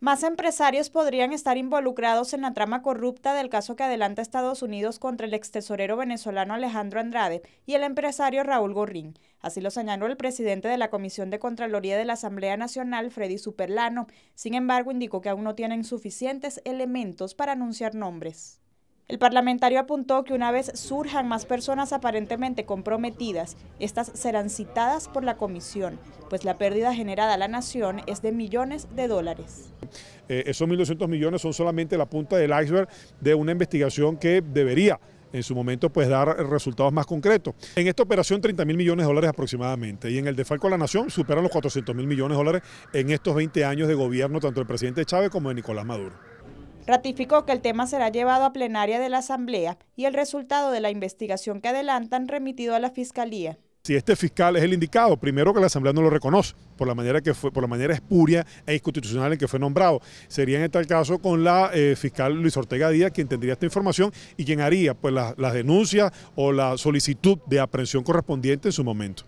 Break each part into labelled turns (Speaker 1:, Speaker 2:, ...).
Speaker 1: Más empresarios podrían estar involucrados en la trama corrupta del caso que adelanta Estados Unidos contra el tesorero venezolano Alejandro Andrade y el empresario Raúl Gorrín. Así lo señaló el presidente de la Comisión de Contraloría de la Asamblea Nacional, Freddy Superlano. Sin embargo, indicó que aún no tienen suficientes elementos para anunciar nombres. El parlamentario apuntó que una vez surjan más personas aparentemente comprometidas, estas serán citadas por la comisión, pues la pérdida generada a la nación es de millones de dólares.
Speaker 2: Eh, esos 1.200 millones son solamente la punta del iceberg de una investigación que debería en su momento pues dar resultados más concretos. En esta operación 30 mil millones de dólares aproximadamente y en el defalco a la nación superan los 400 mil millones de dólares en estos 20 años de gobierno tanto del presidente Chávez como de Nicolás Maduro
Speaker 1: ratificó que el tema será llevado a plenaria de la Asamblea y el resultado de la investigación que adelantan remitido a la Fiscalía
Speaker 2: si este fiscal es el indicado, primero que la Asamblea no lo reconoce por la manera que fue, por la manera espuria e inconstitucional en que fue nombrado. Sería en tal caso con la eh, fiscal Luis Ortega Díaz quien tendría esta información y quien haría pues las denuncias o la solicitud de aprehensión correspondiente en su momento.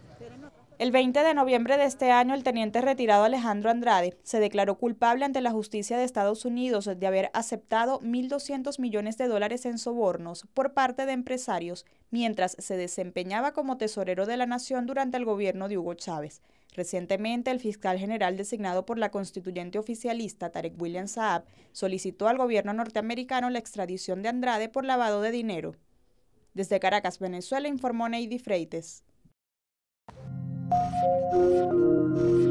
Speaker 1: El 20 de noviembre de este año, el teniente retirado Alejandro Andrade se declaró culpable ante la justicia de Estados Unidos de haber aceptado 1.200 millones de dólares en sobornos por parte de empresarios mientras se desempeñaba como tesorero de la nación durante el gobierno de Hugo Chávez. Recientemente, el fiscal general designado por la constituyente oficialista Tarek William Saab solicitó al gobierno norteamericano la extradición de Andrade por lavado de dinero. Desde Caracas, Venezuela, informó Neidy Freites. Música